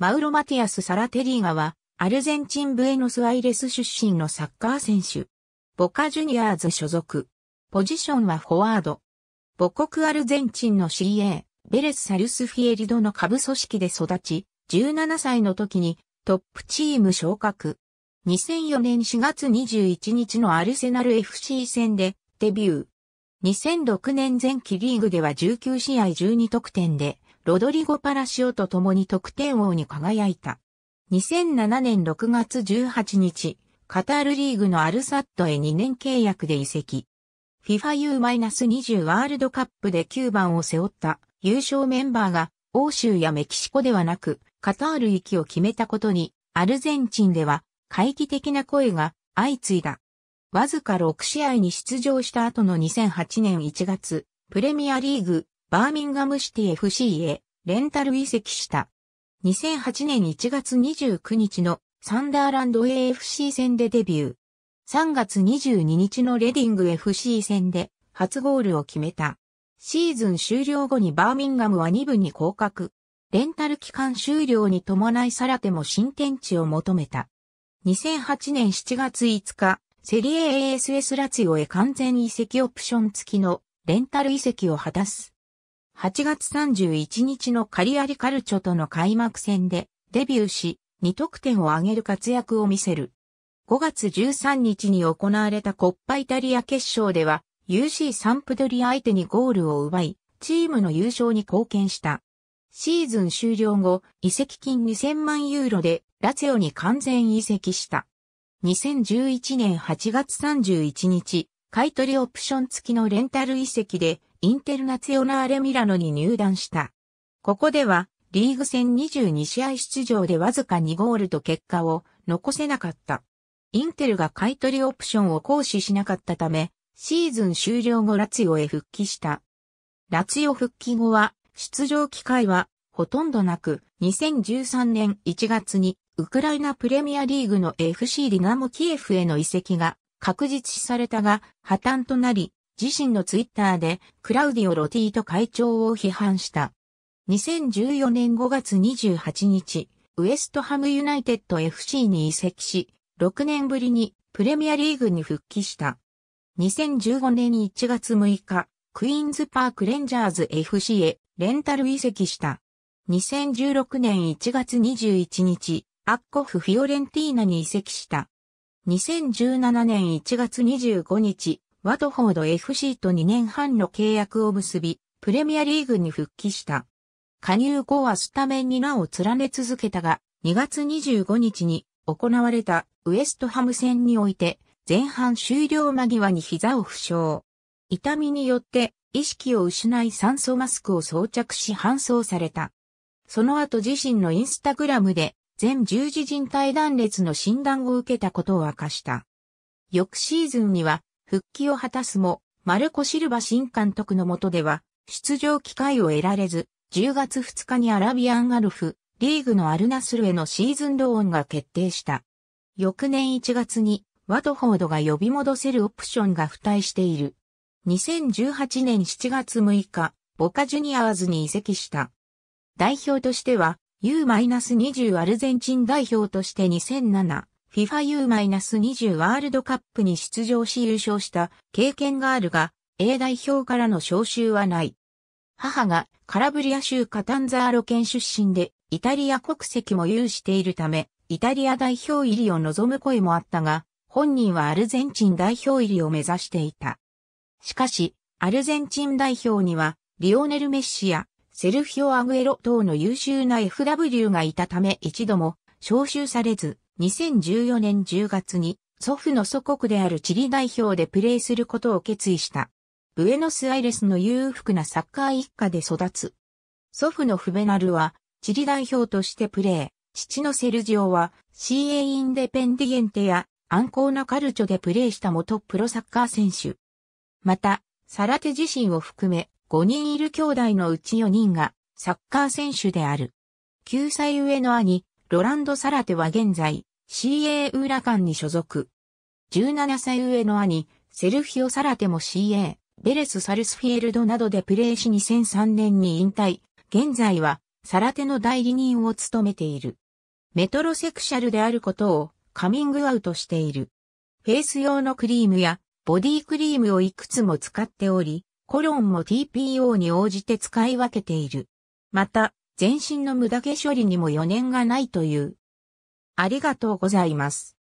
マウロ・マティアス・サラテリーガは、アルゼンチン・ブエノス・アイレス出身のサッカー選手。ボカ・ジュニアーズ所属。ポジションはフォワード。母国アルゼンチンの CA、ベレス・サルスフィエリドの下部組織で育ち、17歳の時にトップチーム昇格。2004年4月21日のアルセナル FC 戦でデビュー。2006年前期リーグでは19試合12得点でロドリゴ・パラシオと共に得点王に輝いた。2007年6月18日、カタールリーグのアルサッドへ2年契約で移籍。FIFAU-20 ワールドカップで9番を背負った優勝メンバーが欧州やメキシコではなくカタール行きを決めたことにアルゼンチンでは回帰的な声が相次いだ。わずか6試合に出場した後の2008年1月、プレミアリーグバーミンガムシティ FC へレンタル移籍した。2008年1月29日のサンダーランド AFC 戦でデビュー。3月22日のレディング FC 戦で初ゴールを決めた。シーズン終了後にバーミンガムは2部に降格。レンタル期間終了に伴いサラテも新天地を求めた。2008年7月5日、セリエ ASS ラツィオへ完全移籍オプション付きのレンタル移籍を果たす。8月31日のカリアリカルチョとの開幕戦でデビューし、2得点を挙げる活躍を見せる。5月13日に行われたコッパイタリア決勝では UC サンプドリ相手にゴールを奪い、チームの優勝に貢献した。シーズン終了後、移籍金2000万ユーロでラツオに完全移籍した。2011年8月31日、買取オプション付きのレンタル移籍でインテルナツヨナーレミラノに入団した。ここでは、リーグ戦22試合出場でわずか2ゴールと結果を残せなかった。インテルが買取オプションを行使しなかったため、シーズン終了後ラツヨへ復帰した。ラツヨ復帰後は、出場機会はほとんどなく、2013年1月にウクライナプレミアリーグの FC ディナモキエフへの移籍が確実視されたが、破綻となり、自身のツイッターでクラウディオ・ロティート会長を批判した。2014年5月28日、ウエストハムユナイテッド FC に移籍し、6年ぶりにプレミアリーグに復帰した。2015年1月6日、クイーンズパークレンジャーズ FC へレンタル移籍した。2016年1月21日、アッコフフィオレンティーナに移籍した。2017年1月25日、ワトフォード FC と2年半の契約を結び、プレミアリーグに復帰した。加入後はスタメンに名を連ね続けたが、2月25日に行われたウエストハム戦において、前半終了間際に膝を負傷。痛みによって意識を失い酸素マスクを装着し搬送された。その後自身のインスタグラムで全十字靭帯断裂の診断を受けたことを明かした。翌シーズンには復帰を果たすも、マルコ・シルバ新監督の下では、出場機会を得られず、10月2日にアラビアンガルフ、リーグのアルナスルへのシーズンローンが決定した。翌年1月に、ワトフォードが呼び戻せるオプションが付帯している。2018年7月6日、ボカジュニアーズに移籍した。代表としては、U-20 アルゼンチン代表として2007、FIFAU-20 ワールドカップに出場し優勝した経験があるが、A 代表からの招集はない。母がカラブリア州カタンザーロ県出身で、イタリア国籍も有しているため、イタリア代表入りを望む声もあったが、本人はアルゼンチン代表入りを目指していた。しかし、アルゼンチン代表には、リオネル・メッシやセルフィオ・アグエロ等の優秀な FW がいたため一度も招集されず、2014年10月に祖父の祖国であるチリ代表でプレーすることを決意した。ブエノスアイレスの裕福なサッカー一家で育つ。祖父のフベナルはチリ代表としてプレー。父のセルジオは CA インデペンディエンテやアンコーナカルチョでプレーした元プロサッカー選手。また、サラテ自身を含め5人いる兄弟のうち4人がサッカー選手である。9歳上の兄、ロランド・サラテは現在、CA ウーラカンに所属。17歳上の兄、セルヒオ・サラテも CA、ベレス・サルスフィールドなどでプレーし2003年に引退。現在は、サラテの代理人を務めている。メトロセクシャルであることをカミングアウトしている。フェイス用のクリームやボディクリームをいくつも使っており、コロンも TPO に応じて使い分けている。また、全身の無駄毛処理にも余念がないというありがとうございます。